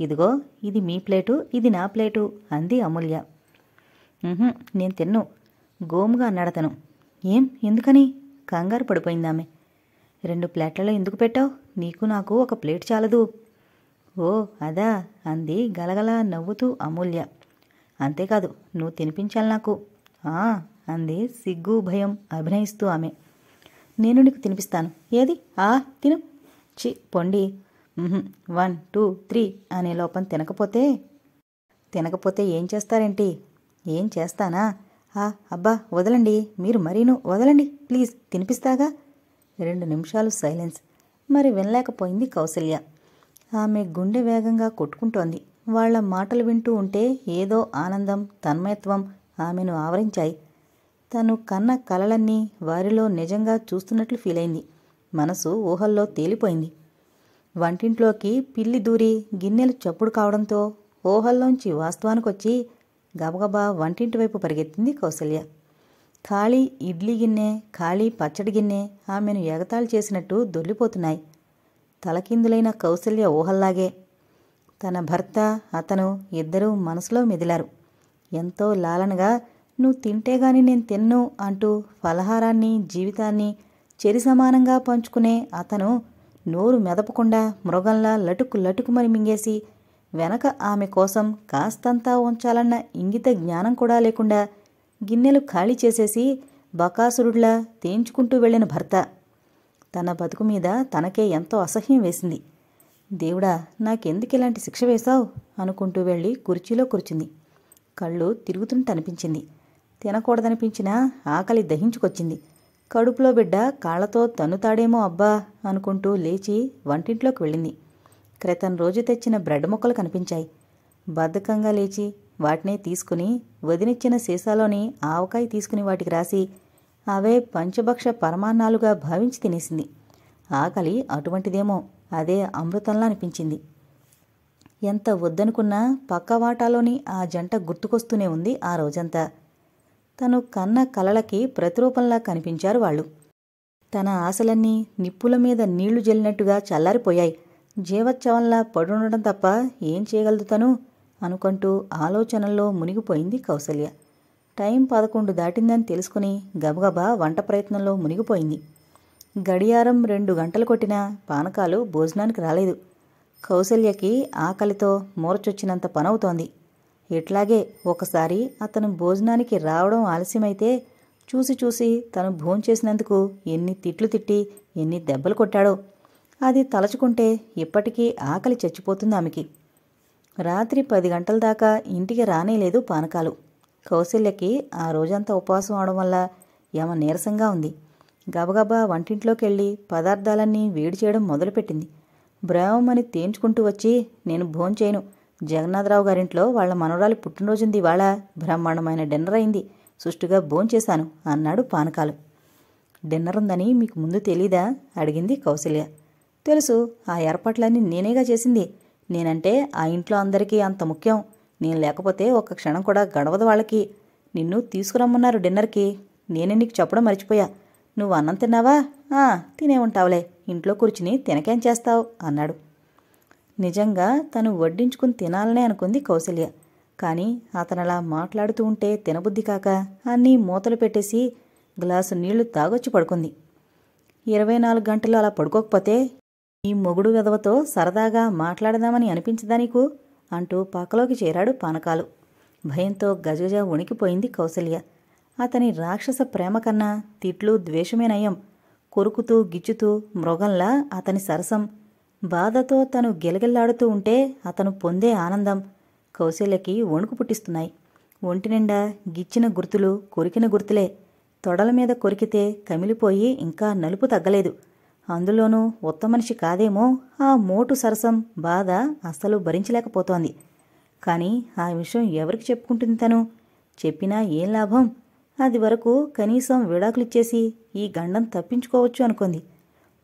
ఇదిగో ఇది మీ ప్లేటు ఇది నా ప్లేటు అంది అమూల్య నేను తిన్ను గోముగా అన్నాడు ఏం ఎందుకని కంగారు పడిపోయిందామె రెండు ప్లేట్లలో ఎందుకు పెట్టావు నీకు నాకు ఒక ప్లేట్ చాలదు ఓ అదా అంది గలగల నవ్వుతూ అమూల్య అంతేకాదు నువ్వు తినిపించాలి నాకు ఆ అంది సిగ్గు భయం అభినయిస్తూ ఆమె నేను నీకు తినిపిస్తాను ఏది ఆ తిను చి పొండి వన్ టూ త్రీ అనే లోపం తినకపోతే తినకపోతే ఏం చేస్తారేంటి ఏం చేస్తానా ఆ అబ్బా వదలండి మీరు మరీను వదలండి ప్లీజ్ తినిపిస్తాగా రెండు నిమిషాలు సైలెన్స్ మరి వినలేకపోయింది కౌసల్య ఆమె గుండె వేగంగా కొట్టుకుంటోంది వాళ్ల మాటలు వింటూ ఉంటే ఏదో ఆనందం తన్మయత్వం ఆమెను ఆవరించాయి తను కన్న కలలన్నీ వారిలో నిజంగా చూస్తున్నట్లు ఫీలైంది మనసు ఊహల్లో తేలిపోయింది వంటింట్లోకి పిల్లి దూరి గిన్నెలు చప్పుడు కావడంతో ఊహల్లోంచి వాస్తవానికొచ్చి గబగబా వంటింటి వైపు పరిగెత్తింది కౌసల్య ఖాళీ ఇడ్లీ గిన్నె ఖాళీ పచ్చడి గిన్నె ఆమెను ఎగతాళి చేసినట్టు దొల్లిపోతున్నాయి తలకిందులైన కౌసల్య ఊహల్లాగే తన భర్త అతను ఇద్దరూ మనసులో మెదిలారు ఎంతో లాలనగా నువ్వు తింటే గాని నేను తిన్ను అంటూ ఫలహారాన్ని జీవితాన్ని చెరి సమానంగా పంచుకునే అతను నోరు మెదపకుండా మృగంలా లటుకు లటుకు మరి మింగేసి వెనక ఆమె కోసం కాస్తంతా ఉంచాలన్న ఇంగిత జ్ఞానం కూడా లేకుండా గిన్నెలు ఖాళీ చేసేసి బకాసురుడ్లా తేంచుకుంటూ వెళ్ళిన భర్త తన బతుకు మీద తనకే ఎంతో అసహ్యం వేసింది దేవుడా నాకెందుకు ఇలాంటి శిక్ష వేశావు అనుకుంటూ వెళ్ళి కుర్చీలో కూర్చుంది కళ్ళు తిరుగుతుంటే అనిపించింది తినకూడదనిపించినా ఆకలి దహించుకొచ్చింది కడుపులో బిడ్డ కాళ్లతో తన్నుతాడేమో అబ్బా అనుకుంటూ లేచి వంటింట్లోకి వెళ్ళింది క్రితం రోజు తెచ్చిన బ్రెడ్ ముక్కలు కనిపించాయి బద్ధకంగా లేచి వాటినే తీసుకుని వదినిచ్చిన సీసాలోని ఆవకాయ తీసుకుని వాటికి రాసి అవే పంచభక్ష పరమాన్నాలుగా భావించి తినేసింది ఆకలి అటువంటిదేమో అదే అమృతంలా అనిపించింది ఎంత వద్దనుకున్నా పక్క వాటాలోని ఆ జంట గుర్తుకొస్తూనే ఉంది ఆ రోజంతా తను కన్న కలలకి ప్రతిరూపంలా కనిపించారు వాళ్ళు తన ఆశలన్నీ నిప్పుల మీద నీళ్లు జల్లినట్టుగా చల్లారిపోయాయి జీవోత్సవంలా పడుండటం తప్ప ఏం చేయగలదు తను అనుకుంటూ ఆలోచనల్లో మునిగిపోయింది కౌసల్య టైం పదకొండు దాటిందని తెలుసుకుని గబగబా వంట ప్రయత్నంలో మునిగిపోయింది గడియారం రెండు గంటలు కొట్టినా పానకాలు భోజనానికి రాలేదు కౌసల్యకి ఆకలితో మూరచొచ్చినంత పనవుతోంది ఇట్లాగే ఒకసారి అతను భోజనానికి రావడం ఆలస్యమైతే చూసి చూసి తను భోంచేసినందుకు ఎన్ని తిట్లు తిట్టి ఎన్ని దెబ్బలు కొట్టాడో అది తలచుకుంటే ఇప్పటికీ ఆకలి చచ్చిపోతుంది ఆమెకి రాత్రి పది గంటల దాకా ఇంటికి రానేలేదు పానకాలు కౌశల్యకి ఆ రోజంతా ఉపవాసం అవడం వల్ల ఏమ నీరసంగా ఉంది గబగబా వంటింట్లోకి వెళ్ళి పదార్థాలన్నీ వేడి చేయడం మొదలుపెట్టింది బ్రహ్మని తేంచుకుంటూ వచ్చి నేను భోంచేయను జగన్నాథరావు గారింట్లో వాళ్ళ మనవరాలి పుట్టినరోజుంది వాళ్ళ బ్రహ్మాండమైన డిన్నర్ అయింది సుష్టుగా భోంచేశాను అన్నాడు పానకాలు డిన్నర్ ఉందని మీకు ముందు తెలీదా అడిగింది కౌశల్య తెలుసు ఆ ఏర్పాట్లన్నీ నేనేగా చేసింది నేనంటే ఆ ఇంట్లో అందరికీ అంత ముఖ్యం నేను లేకపోతే ఒక్క క్షణం కూడా గడవదు వాళ్ళకి నిన్ను తీసుకురమ్మన్నారు డిన్నర్కి నేనే నీకు చెప్పడం మర్చిపోయా నువ్వు అన్నం తిన్నావా తినే ఉంటావులే ఇంట్లో కూర్చుని తినకేం చేస్తావు అన్నాడు నిజంగా తను వడ్డించుకుని తినాలనే అనుకుంది కౌశల్య కానీ అతనలా మాట్లాడుతూ ఉంటే తినబుద్ధి కాక అన్నీ మూతలు పెట్టేసి గ్లాసు నీళ్లు తాగొచ్చి పడుకుంది ఇరవై నాలుగు గంటలు అలా పడుకోకపోతే ఈ మొగుడు వెధవతో సరదాగా మాట్లాడదామని అనిపించదా నీకు అంటూ పక్కలోకి చేరాడు పానకాలు భయంతో గజగజ వణికిపోయింది కౌసల్య అతని రాక్షస ప్రేమ కన్నా తిట్లు ద్వేషమే నయం కొరుకుతూ గిచ్చుతూ మృగంలా అతని సరసం బాధతో తను గెలగెల్లాడుతూ ఉంటే అతను పొందే ఆనందం కౌశల్యకి వణుకు పుట్టిస్తున్నాయి ఒంటి నిండా గిచ్చిన గుర్తులు కొరికిన గుర్తులే తొడల మీద కొరికితే కమిలిపోయి ఇంకా నలుపు తగ్గలేదు అందులోనూ మనిషి కాదేమో ఆ మోటు సరసం బాధ అస్సలు భరించలేకపోతోంది కానీ ఆ విషయం ఎవరికి చెప్పుకుంటుంది తను చెప్పినా ఏం లాభం అది వరకు కనీసం విడాకులిచ్చేసి ఈ గండం తప్పించుకోవచ్చు అనుకుంది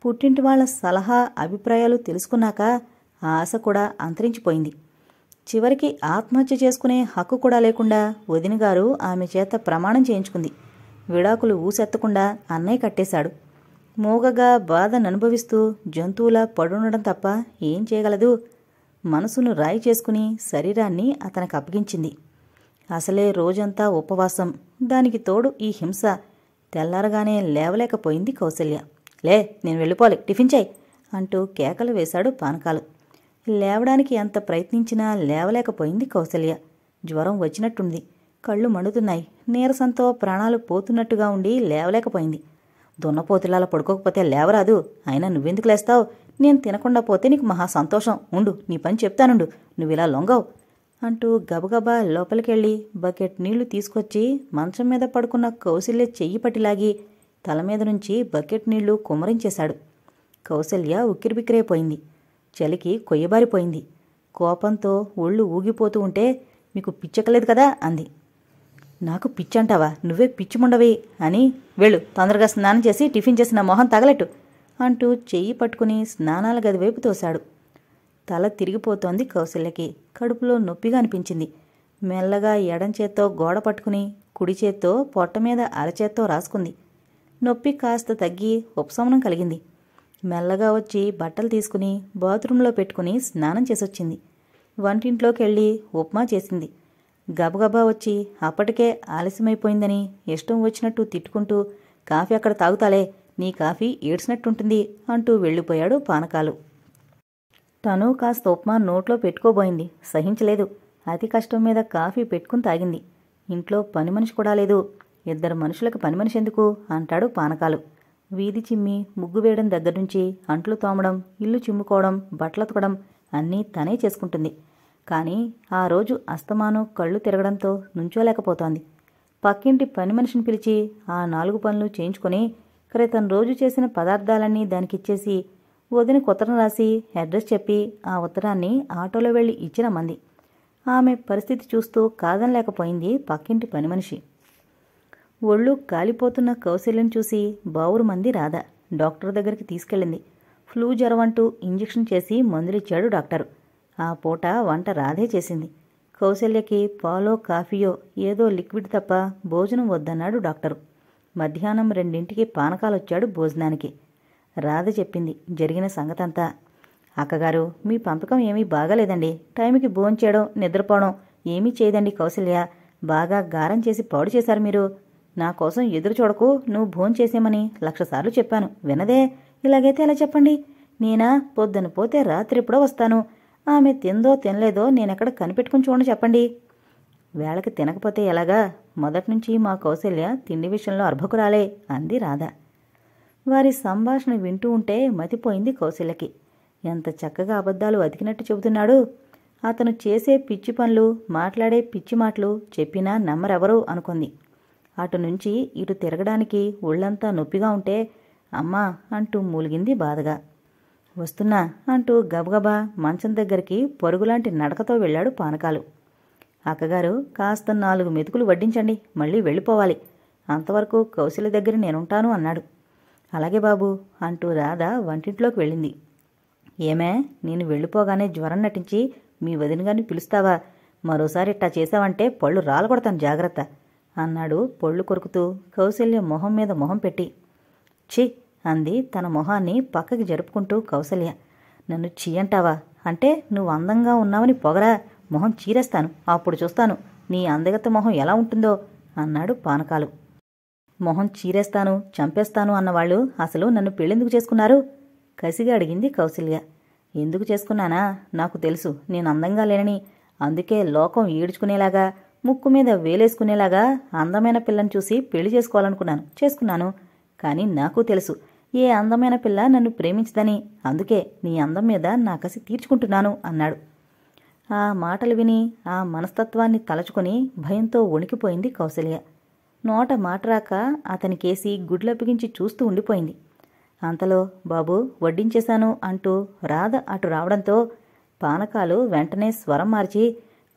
పుట్టింటి వాళ్ల సలహా అభిప్రాయాలు తెలుసుకున్నాక ఆ ఆశ కూడా అంతరించిపోయింది చివరికి ఆత్మహత్య చేసుకునే హక్కు కూడా లేకుండా వదినగారు ఆమె చేత ప్రమాణం చేయించుకుంది విడాకులు ఊసెత్తకుండా అన్నయ్య కట్టేశాడు మూగగా బాధననుభవిస్తూ జంతువులా పడుండడం తప్ప ఏం చేయగలదు మనసును రాయి చేసుకుని శరీరాన్ని అతనికి అప్పగించింది అసలే రోజంతా ఉపవాసం దానికి తోడు ఈ హింస తెల్లారగానే లేవలేకపోయింది కౌశల్య లే నేను వెళ్ళిపోవాలి టిఫిన్ చేయి అంటూ కేకలు వేశాడు పానకాలు లేవడానికి ఎంత ప్రయత్నించినా లేవలేకపోయింది కౌశల్య జ్వరం వచ్చినట్టుంది కళ్ళు మండుతున్నాయి నీరసంతో ప్రాణాలు పోతున్నట్టుగా ఉండి లేవలేకపోయింది దున్నపోతులాల పడుకోకపోతే లేవరాదు అయినా నువ్వెందుకు లేస్తావు నేను తినకుండా పోతే నీకు మహా సంతోషం ఉండు నీ పని చెప్తానుండు నువ్విలా లొంగవు అంటూ గబగబా లోపలికెళ్ళి బకెట్ నీళ్లు తీసుకొచ్చి మంచం మీద పడుకున్న కౌశల్య చెయ్యి పట్టిలాగి తల మీద నుంచి బకెట్ నీళ్లు కుమరించేశాడు కౌశల్య ఉక్కిరిబిక్కిరైపోయింది చలికి కొయ్యబారిపోయింది కోపంతో ఒళ్ళు ఊగిపోతూ ఉంటే మీకు పిచ్చకలేదు కదా అంది నాకు పిచ్చి అంటావా నువ్వే పిచ్చిముండవే అని వెళ్ళు తొందరగా స్నానం చేసి టిఫిన్ చేసిన మొహం తగలెట్టు అంటూ చెయ్యి పట్టుకుని స్నానాల గది వైపు తోశాడు తల తిరిగిపోతోంది కౌశల్యకి కడుపులో నొప్పిగా అనిపించింది మెల్లగా ఎడం చేత్తో గోడ పట్టుకుని కుడి చేత్తో పొట్ట మీద అరచేత్తో రాసుకుంది నొప్పి కాస్త తగ్గి ఉపశమనం కలిగింది మెల్లగా వచ్చి బట్టలు తీసుకుని బాత్రూంలో పెట్టుకుని స్నానం చేసొచ్చింది వంటింట్లోకి వెళ్ళి ఉప్మా చేసింది గబగబా వచ్చి అప్పటికే ఆలస్యమైపోయిందని ఇష్టం వచ్చినట్టు తిట్టుకుంటూ కాఫీ అక్కడ తాగుతాలే నీ కాఫీ ఏడ్చినట్టుంటుంది అంటూ వెళ్ళిపోయాడు పానకాలు తను కాస్త ఉప్మా నోట్లో పెట్టుకోబోయింది సహించలేదు అతి కష్టం మీద కాఫీ పెట్టుకుని తాగింది ఇంట్లో పని మనిషి కూడా లేదు ఇద్దరు మనుషులకు పని మనిషి ఎందుకు అంటాడు పానకాలు వీధి చిమ్మి ముగ్గు వేయడం దగ్గర నుంచి అంట్లు తోమడం ఇల్లు చిమ్ముకోవడం బట్టలతకడం అన్నీ తనే చేసుకుంటుంది కానీ ఆ రోజు అస్తమానం కళ్ళు తిరగడంతో నుంచోలేకపోతోంది పక్కింటి పని మనిషిని పిలిచి ఆ నాలుగు పనులు చేయించుకొని క్రితం రోజు చేసిన పదార్థాలన్నీ దానికిచ్చేసి వదిన ఉత్తరం రాసి అడ్రస్ చెప్పి ఆ ఉత్తరాన్ని ఆటోలో వెళ్ళి ఇచ్చిన మంది ఆమె పరిస్థితి చూస్తూ కాదనలేకపోయింది పక్కింటి పని మనిషి ఒళ్ళు కాలిపోతున్న కౌశల్యం చూసి బావురు మంది రాధ డాక్టర్ దగ్గరికి తీసుకెళ్ళింది ఫ్లూ జ్వరం అంటూ ఇంజెక్షన్ చేసి మందులిచ్చాడు డాక్టరు ఆ పూట వంట రాధే చేసింది కౌశల్యకి పాలో కాఫీయో ఏదో లిక్విడ్ తప్ప భోజనం వద్దన్నాడు డాక్టరు మధ్యాహ్నం రెండింటికి పానకాలొచ్చాడు భోజనానికి రాధ చెప్పింది జరిగిన సంగతంతా అక్కగారు మీ పంపకం ఏమీ బాగాలేదండి టైంకి భోంచేయడం నిద్రపోవడం ఏమీ చేయదండి కౌశల్య బాగా గారం చేసి పాడు చేశారు మీరు నా కోసం ఎదురు చూడకు నువ్వు భోంచేసేమని లక్షసార్లు చెప్పాను వినదే ఇలాగైతే ఎలా చెప్పండి నేనా పొద్దున పోతే రాత్రి ఎప్పుడో వస్తాను ఆమె తిందో తినలేదో నేనెక్కడ కనిపెట్టుకుని చూడండి చెప్పండి వేళకి తినకపోతే ఎలాగా మొదటి నుంచి మా కౌశల్య తిండి విషయంలో అర్భకురాలే అంది రాధ వారి సంభాషణ వింటూ ఉంటే మతిపోయింది కౌశల్యకి ఎంత చక్కగా అబద్ధాలు అతికినట్టు చెబుతున్నాడు అతను చేసే పిచ్చి పనులు మాట్లాడే పిచ్చి మాటలు చెప్పినా నమ్మరెవరు అనుకుంది అటు నుంచి ఇటు తిరగడానికి ఒళ్ళంతా నొప్పిగా ఉంటే అమ్మా అంటూ మూలిగింది బాధగా వస్తున్నా అంటూ గబగబా మంచం దగ్గరికి పొరుగులాంటి నడకతో వెళ్ళాడు పానకాలు అక్కగారు కాస్త నాలుగు మెతుకులు వడ్డించండి మళ్ళీ వెళ్ళిపోవాలి అంతవరకు కౌశల దగ్గర నేనుంటాను అన్నాడు అలాగే బాబు అంటూ రాధ వంటింట్లోకి వెళ్ళింది ఏమే నేను వెళ్ళిపోగానే జ్వరం నటించి మీ వదిన గారిని పిలుస్తావా మరోసారి ఇట్టా చేశావంటే పళ్ళు రాలగొడతాను జాగ్రత్త అన్నాడు పళ్ళు కొరుకుతూ కౌశల్య మొహం మీద మొహం పెట్టి ఛీ అంది తన మొహాన్ని పక్కకి జరుపుకుంటూ కౌసల్య నన్ను చీ అంటావా అంటే నువ్వు అందంగా ఉన్నావని పొగరా మొహం చీరేస్తాను అప్పుడు చూస్తాను నీ అందగత మొహం ఎలా ఉంటుందో అన్నాడు పానకాలు మొహం చీరేస్తాను చంపేస్తాను అన్నవాళ్ళు అసలు నన్ను పెళ్ళెందుకు చేసుకున్నారు కసిగా అడిగింది కౌసల్య ఎందుకు చేసుకున్నానా నాకు తెలుసు నేను అందంగా లేనని అందుకే లోకం ఈడ్చుకునేలాగా ముక్కు మీద వేలేసుకునేలాగా అందమైన పిల్లని చూసి పెళ్లి చేసుకోవాలనుకున్నాను చేసుకున్నాను కానీ నాకు తెలుసు ఏ అందమైన పిల్ల నన్ను ప్రేమించదని అందుకే నీ అందం మీద నా కసి తీర్చుకుంటున్నాను అన్నాడు ఆ మాటలు విని ఆ మనస్తత్వాన్ని తలచుకొని భయంతో వణికిపోయింది కౌసల్య నోట మాట రాక అతనికేసి గుడ్లప్పగించి చూస్తూ ఉండిపోయింది అంతలో బాబు వడ్డించేశాను అంటూ రాధ అటు రావడంతో పానకాలు వెంటనే స్వరం మార్చి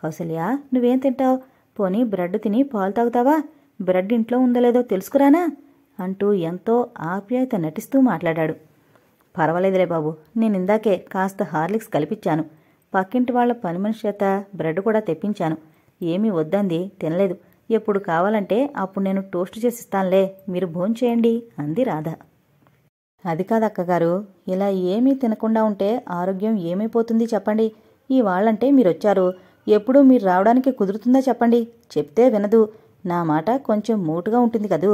కౌసల్య నువ్వేం తింటావు పోనీ బ్రెడ్ తిని పాలు తాగుతావా బ్రెడ్ ఇంట్లో ఉందో లేదో తెలుసుకురానా అంటూ ఎంతో ఆప్యాయత నటిస్తూ మాట్లాడాడు పర్వాలేదులే బాబు నేను ఇందాకే కాస్త హార్లిక్స్ కల్పించాను పక్కింటి వాళ్ళ పని మనిషి చేత బ్రెడ్ కూడా తెప్పించాను ఏమీ వద్దంది తినలేదు ఎప్పుడు కావాలంటే అప్పుడు నేను టోస్ట్ చేసిస్తానులే మీరు భోంచేయండి అంది రాధ అది కాదక్కగారు ఇలా ఏమీ తినకుండా ఉంటే ఆరోగ్యం ఏమైపోతుంది చెప్పండి ఈ వాళ్ళంటే మీరొచ్చారు ఎప్పుడూ మీరు రావడానికి కుదురుతుందా చెప్పండి చెప్తే వినదు నా మాట కొంచెం మూటుగా ఉంటుంది కదూ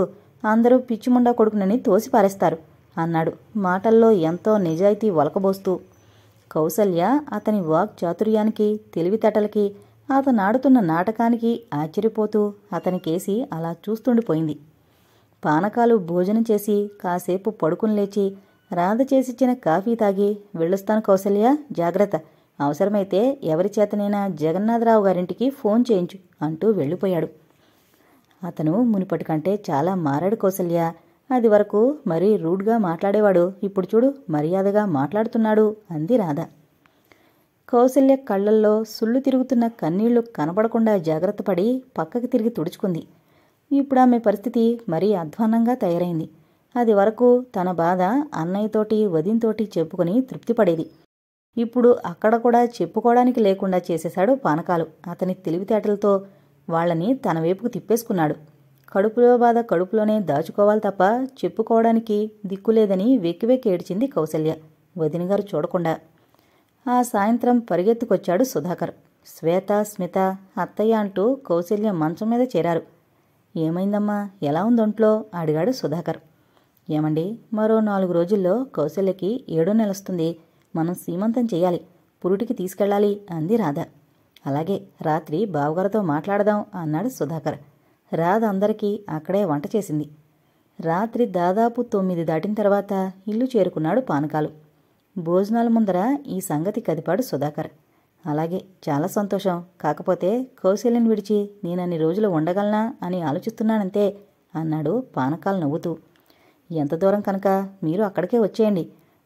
అందరూ పిచ్చిముండా కొడుకునని తోసిపారేస్తారు అన్నాడు మాటల్లో ఎంతో నిజాయితీ వలకబోస్తూ కౌసల్య అతని వాక్ చాతుర్యానికి తెలివితేటలకి అతను ఆడుతున్న నాటకానికి ఆశ్చర్యపోతూ అతనికేసి అలా చూస్తుండిపోయింది పానకాలు భోజనం చేసి కాసేపు పడుకుని లేచి రాధ చేసిచ్చిన కాఫీ తాగి వెళ్ళొస్తాను కౌసల్య జాగ్రత్త అవసరమైతే ఎవరి చేతనైనా జగన్నాథరావు గారింటికి ఫోన్ చేయించు అంటూ వెళ్ళిపోయాడు అతను మునుపటి కంటే చాలా మారాడు కౌసల్య అది వరకు మరీ రూడ్గా మాట్లాడేవాడు ఇప్పుడు చూడు మర్యాదగా మాట్లాడుతున్నాడు అంది రాధ కౌసల్య కళ్ళల్లో సుళ్ళు తిరుగుతున్న కన్నీళ్లు కనపడకుండా జాగ్రత్తపడి పక్కకి తిరిగి తుడుచుకుంది ఇప్పుడు ఆమె పరిస్థితి మరీ అధ్వాన్నంగా తయారైంది అది వరకు తన బాధ అన్నయ్యతోటి వదింతోటి చెప్పుకుని తృప్తిపడేది ఇప్పుడు అక్కడ కూడా చెప్పుకోవడానికి లేకుండా చేసేశాడు పానకాలు అతని తెలివితేటలతో వాళ్ళని తన వైపుకు తిప్పేసుకున్నాడు కడుపులో బాధ కడుపులోనే దాచుకోవాలి తప్ప చెప్పుకోవడానికి దిక్కులేదని వెక్కి వెక్కి ఏడ్చింది కౌసల్య వదినగారు చూడకుండా ఆ సాయంత్రం పరిగెత్తుకొచ్చాడు సుధాకర్ శ్వేత స్మిత అత్తయ్య అంటూ కౌశల్య మంచం మీద చేరారు ఏమైందమ్మా ఎలా ఉందొంట్లో అడిగాడు సుధాకర్ ఏమండి మరో నాలుగు రోజుల్లో కౌశల్యకి ఏడో నెలొస్తుంది మనం సీమంతం చేయాలి పురుటికి తీసుకెళ్ళాలి అంది రాధా అలాగే రాత్రి బావగారితో మాట్లాడదాం అన్నాడు సుధాకర్ రాధ అందరికీ అక్కడే వంట చేసింది రాత్రి దాదాపు తొమ్మిది దాటిన తర్వాత ఇల్లు చేరుకున్నాడు పానకాలు భోజనాల ముందర ఈ సంగతి కదిపాడు సుధాకర్ అలాగే చాలా సంతోషం కాకపోతే కౌశల్యం విడిచి నేనన్ని రోజులు ఉండగలనా అని ఆలోచిస్తున్నానంతే అన్నాడు పానకాలు నవ్వుతూ ఎంత దూరం కనుక మీరు అక్కడికే వచ్చేయండి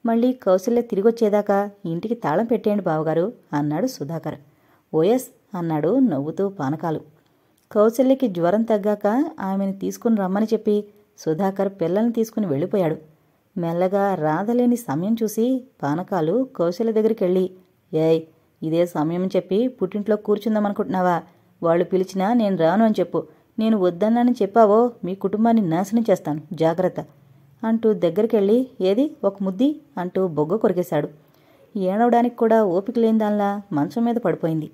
మళ్ళీ కౌశల్య తిరిగొచ్చేదాకా ఇంటికి తాళం పెట్టేయండి బావగారు అన్నాడు సుధాకర్ ఓఎస్ అన్నాడు నవ్వుతూ పానకాలు కౌశల్యకి జ్వరం తగ్గాక ఆమెను తీసుకుని రమ్మని చెప్పి సుధాకర్ పిల్లల్ని తీసుకుని వెళ్ళిపోయాడు మెల్లగా రాధలేని సమయం చూసి పానకాలు కౌశల్య దగ్గరికి వెళ్ళి ఏయ్ ఇదే సమయం చెప్పి పుట్టింట్లో కూర్చుందామనుకుంటున్నావా వాళ్ళు పిలిచినా నేను రాను అని చెప్పు నేను వద్దన్నానని చెప్పావో మీ కుటుంబాన్ని నాశనం చేస్తాను జాగ్రత్త అంటూ దగ్గరికి వెళ్ళి ఏది ఒక ముద్ది అంటూ బొగ్గ కొరికేశాడు ఏడవడానికి కూడా ఓపిక లేని దానిలా మంచం మీద పడిపోయింది